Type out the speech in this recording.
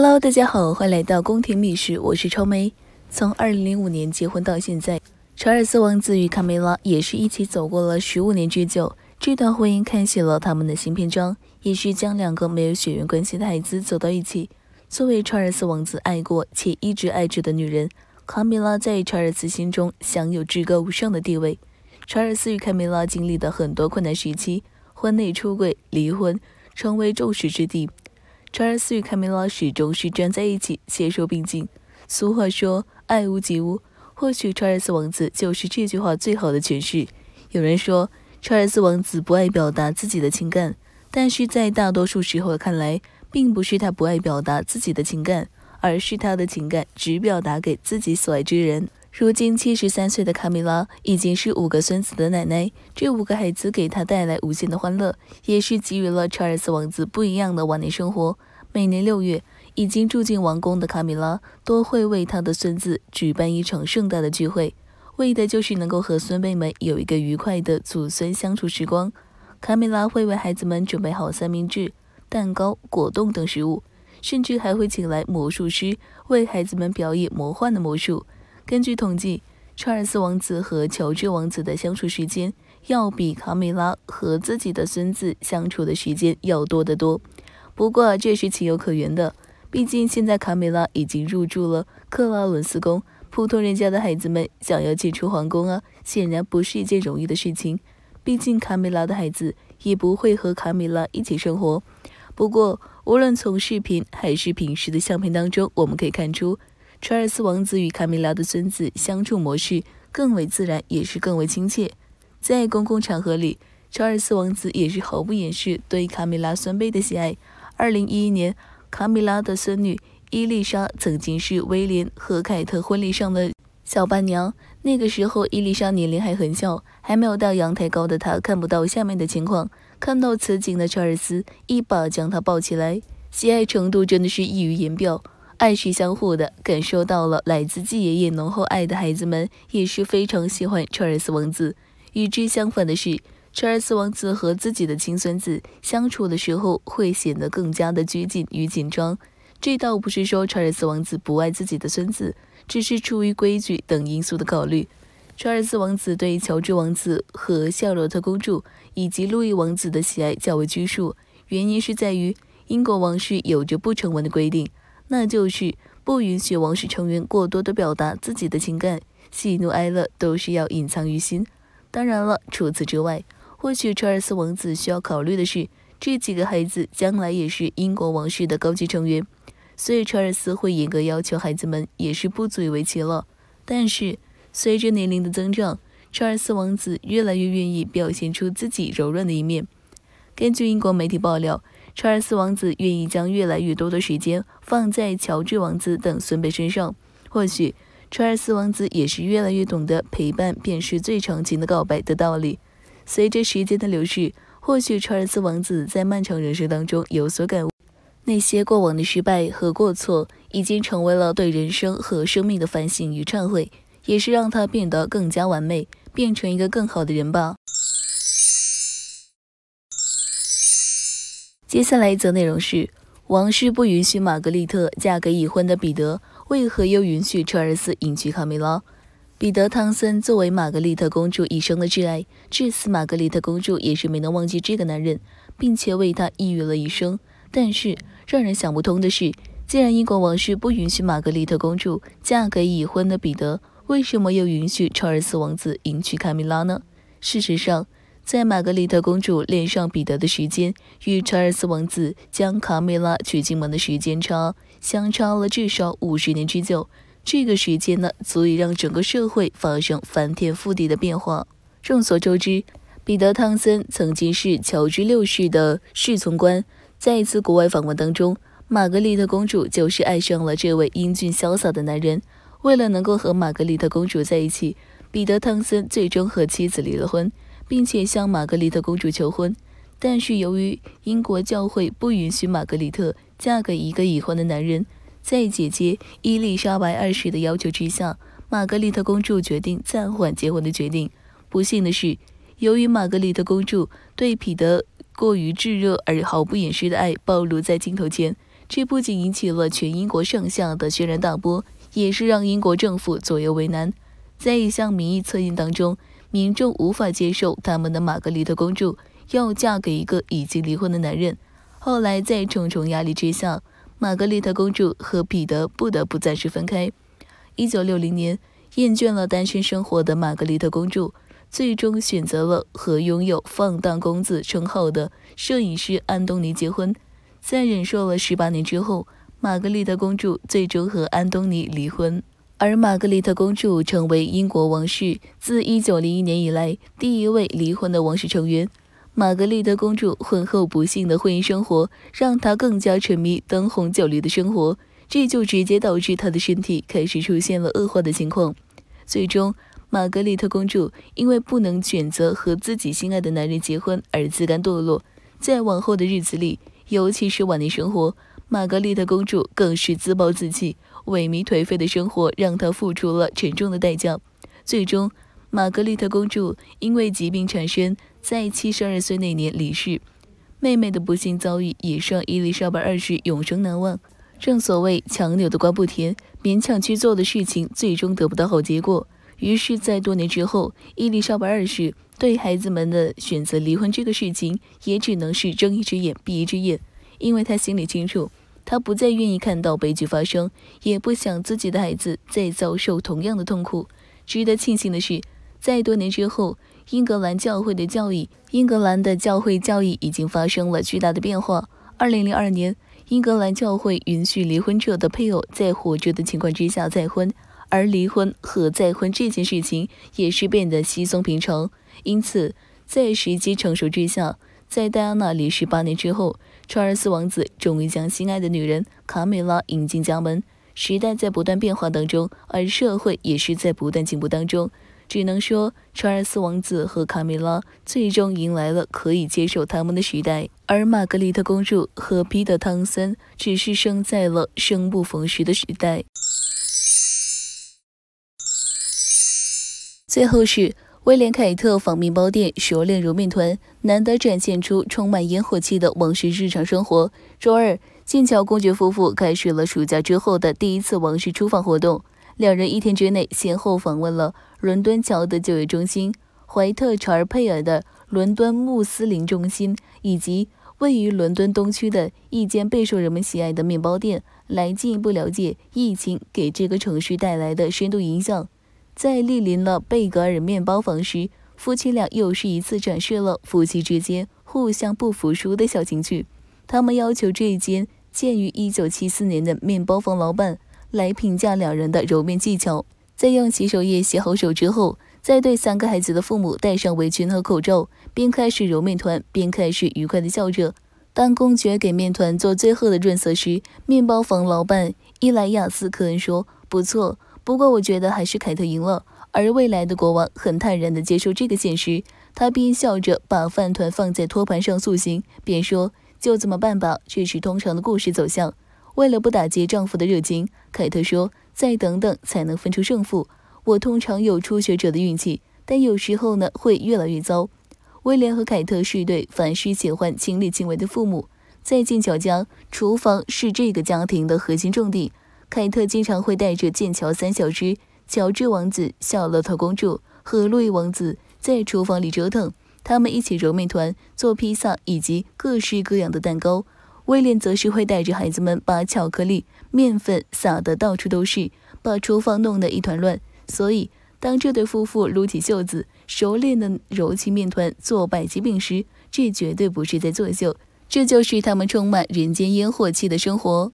Hello，大家好，欢迎来到宫廷秘史，我是超梅。从2005年结婚到现在，查尔斯王子与卡梅拉也是一起走过了15年之久。这段婚姻开启了他们的新篇章，也是将两个没有血缘关系的孩子走到一起。作为查尔斯王子爱过且一直爱着的女人，卡梅拉在查尔斯心中享有至高无上的地位。查尔斯与卡梅拉经历的很多困难时期，婚内出轨、离婚，成为众矢之的。查尔斯与卡梅拉始终是站在一起，携手并进。俗话说“爱屋及乌”，或许查尔斯王子就是这句话最好的诠释。有人说查尔斯王子不爱表达自己的情感，但是在大多数时候看来，并不是他不爱表达自己的情感，而是他的情感只表达给自己所爱之人。如今七十三岁的卡米拉已经是五个孙子的奶奶，这五个孩子给她带来无限的欢乐，也是给予了查尔斯王子不一样的晚年生活。每年六月，已经住进王宫的卡米拉都会为他的孙子举办一场盛大的聚会，为的就是能够和孙辈们有一个愉快的祖孙相处时光。卡米拉会为孩子们准备好三明治、蛋糕、果冻等食物，甚至还会请来魔术师为孩子们表演魔幻的魔术。根据统计，查尔斯王子和乔治王子的相处时间，要比卡米拉和自己的孙子相处的时间要多得多。不过这是情有可原的，毕竟现在卡米拉已经入住了克拉伦斯宫，普通人家的孩子们想要进出皇宫啊，显然不是一件容易的事情。毕竟卡米拉的孩子也不会和卡米拉一起生活。不过，无论从视频还是平时的相片当中，我们可以看出。查尔斯王子与卡米拉的孙子相处模式更为自然，也是更为亲切。在公共场合里，查尔斯王子也是毫不掩饰对卡米拉孙辈的喜爱。二零一一年，卡米拉的孙女伊丽莎曾经是威廉和凯特婚礼上的小伴娘。那个时候，伊丽莎年龄还很小，还没有到阳台高的她看不到下面的情况。看到此景的查尔斯一把将她抱起来，喜爱程度真的是溢于言表。爱是相互的，感受到了来自继爷爷浓厚爱的孩子们也是非常喜欢查尔斯王子。与之相反的是，查尔斯王子和自己的亲孙子相处的时候会显得更加的拘谨与紧张。这倒不是说查尔斯王子不爱自己的孙子，只是出于规矩等因素的考虑。查尔斯王子对乔治王子和夏洛特公主以及路易王子的喜爱较为拘束，原因是在于英国王室有着不成文的规定。那就是不允许王室成员过多地表达自己的情感，喜怒哀乐都是要隐藏于心。当然了，除此之外，或许查尔斯王子需要考虑的是，这几个孩子将来也是英国王室的高级成员，所以查尔斯会严格要求孩子们也是不足以为奇了。但是，随着年龄的增长，查尔斯王子越来越愿意表现出自己柔软的一面。根据英国媒体爆料。查尔斯王子愿意将越来越多的时间放在乔治王子等孙辈身上，或许查尔斯王子也是越来越懂得陪伴便是最长情的告白的道理。随着时间的流逝，或许查尔斯王子在漫长人生当中有所感悟，那些过往的失败和过错已经成为了对人生和生命的反省与忏悔，也是让他变得更加完美，变成一个更好的人吧。接下来一则内容是，王室不允许玛格丽特嫁给已婚的彼得，为何又允许查尔斯迎娶卡米拉？彼得·汤森作为玛格丽特公主一生的挚爱，至死玛格丽特公主也是没能忘记这个男人，并且为他抑郁了一生。但是让人想不通的是，既然英国王室不允许玛格丽特公主嫁给已婚的彼得，为什么又允许查尔斯王子迎娶卡米拉呢？事实上，在玛格丽特公主恋上彼得的时间，与查尔斯王子将卡梅拉娶进门的时间差，相差了至少五十年之久。这个时间呢，足以让整个社会发生翻天覆地的变化。众所周知，彼得·汤森曾经是乔治六世的侍从官。在一次国外访问当中，玛格丽特公主就是爱上了这位英俊潇洒的男人。为了能够和玛格丽特公主在一起，彼得·汤森最终和妻子离了婚。并且向玛格丽特公主求婚，但是由于英国教会不允许玛格丽特嫁给一个已婚的男人，在姐姐伊丽莎白二世的要求之下，玛格丽特公主决定暂缓结婚的决定。不幸的是，由于玛格丽特公主对彼得过于炙热而毫不掩饰的爱暴露在镜头前，这不仅引起了全英国上下的轩然大波，也是让英国政府左右为难。在一项民意测验当中。民众无法接受他们的玛格丽特公主要嫁给一个已经离婚的男人。后来，在重重压力之下，玛格丽特公主和彼得不得不暂时分开。一九六零年，厌倦了单身生活的玛格丽特公主最终选择了和拥有“放荡公子”称号的摄影师安东尼结婚。在忍受了十八年之后，玛格丽特公主最终和安东尼离婚。而玛格丽特公主成为英国王室自1901年以来第一位离婚的王室成员。玛格丽特公主婚后不幸的婚姻生活，让她更加沉迷灯红酒绿的生活，这就直接导致她的身体开始出现了恶化的情况。最终，玛格丽特公主因为不能选择和自己心爱的男人结婚而自甘堕落。在往后的日子里，尤其是晚年生活。玛格丽特公主更是自暴自弃，萎靡颓废的生活让她付出了沉重的代价。最终，玛格丽特公主因为疾病缠身，在七十二岁那年离世。妹妹的不幸遭遇也让伊丽莎白二世永生难忘。正所谓强扭的瓜不甜，勉强去做的事情最终得不到好结果。于是，在多年之后，伊丽莎白二世对孩子们的选择离婚这个事情，也只能是睁一只眼闭一只眼，因为她心里清楚。他不再愿意看到悲剧发生，也不想自己的孩子再遭受同样的痛苦。值得庆幸的是，在多年之后，英格兰教会的教义，英格兰的教会教义已经发生了巨大的变化。二零零二年，英格兰教会允许离婚者的配偶在活着的情况之下再婚，而离婚和再婚这件事情也是变得稀松平常。因此，在时机成熟之下，在戴安娜离世八年之后。查尔斯王子终于将心爱的女人卡米拉引进家门。时代在不断变化当中，而社会也是在不断进步当中。只能说，查尔斯王子和卡米拉最终迎来了可以接受他们的时代，而玛格丽特公主和彼得汤森只是生在了生不逢时的时代。最后是。威廉·凯特访面包店，熟练揉面团，难得展现出充满烟火气的王室日常生活。周二，剑桥公爵夫妇开始了暑假之后的第一次王室出访活动，两人一天之内先后访问了伦敦桥的就业中心、怀特查尔佩尔的伦敦穆斯林中心，以及位于伦敦东区的一间备受人们喜爱的面包店，来进一步了解疫情给这个城市带来的深度影响。在莅临了贝格尔面包房时，夫妻俩又是一次展示了夫妻之间互相不服输的小情趣。他们要求这一间建于一九七四年的面包房老板来评价两人的揉面技巧。在用洗手液洗好手之后，再对三个孩子的父母戴上围裙和口罩，边开始揉面团，边开始愉快地笑着。当公爵给面团做最后的润色时，面包房老板伊莱亚斯·科恩说：“不错。”不过，我觉得还是凯特赢了。而未来的国王很坦然地接受这个现实，他边笑着把饭团放在托盘上塑形，边说：“就这么办吧。”这是通常的故事走向。为了不打击丈夫的热情，凯特说：“再等等才能分出胜负。我通常有初学者的运气，但有时候呢会越来越糟。”威廉和凯特是一对凡事喜欢亲力亲为的父母，在剑桥家，厨房是这个家庭的核心重地。凯特经常会带着剑桥三小只乔治王子、小邋特公主和路易王子在厨房里折腾，他们一起揉面团、做披萨以及各式各样的蛋糕。威廉则是会带着孩子们把巧克力、面粉撒得到处都是，把厨房弄得一团乱。所以，当这对夫妇撸起袖子熟练地揉起面团做百吉饼时，这绝对不是在作秀，这就是他们充满人间烟火气的生活。